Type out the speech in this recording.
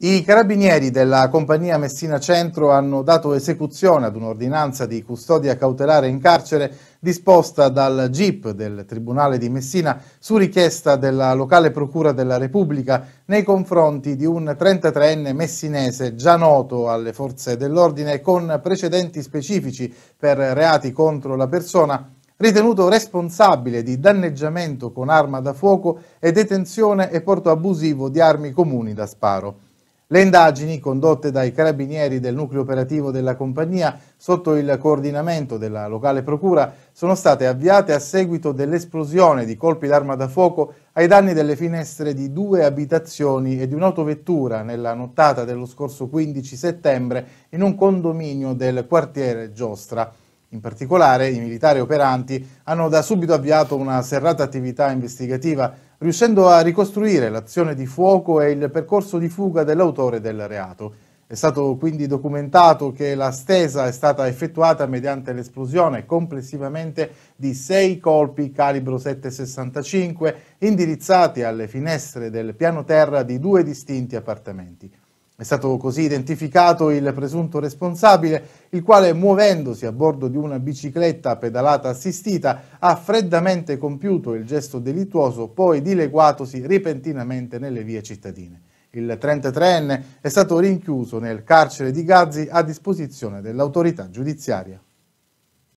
I carabinieri della compagnia Messina Centro hanno dato esecuzione ad un'ordinanza di custodia cautelare in carcere disposta dal GIP del Tribunale di Messina su richiesta della locale Procura della Repubblica nei confronti di un 33enne messinese già noto alle forze dell'ordine con precedenti specifici per reati contro la persona ritenuto responsabile di danneggiamento con arma da fuoco e detenzione e porto abusivo di armi comuni da sparo. Le indagini, condotte dai carabinieri del nucleo operativo della compagnia sotto il coordinamento della locale procura, sono state avviate a seguito dell'esplosione di colpi d'arma da fuoco ai danni delle finestre di due abitazioni e di un'autovettura nella nottata dello scorso 15 settembre in un condominio del quartiere Giostra. In particolare, i militari operanti hanno da subito avviato una serrata attività investigativa, riuscendo a ricostruire l'azione di fuoco e il percorso di fuga dell'autore del reato. È stato quindi documentato che la stesa è stata effettuata mediante l'esplosione complessivamente di sei colpi calibro 7,65 indirizzati alle finestre del piano terra di due distinti appartamenti. È stato così identificato il presunto responsabile, il quale muovendosi a bordo di una bicicletta pedalata assistita ha freddamente compiuto il gesto delittuoso, poi dileguatosi repentinamente nelle vie cittadine. Il 33enne è stato rinchiuso nel carcere di Gazzi a disposizione dell'autorità giudiziaria.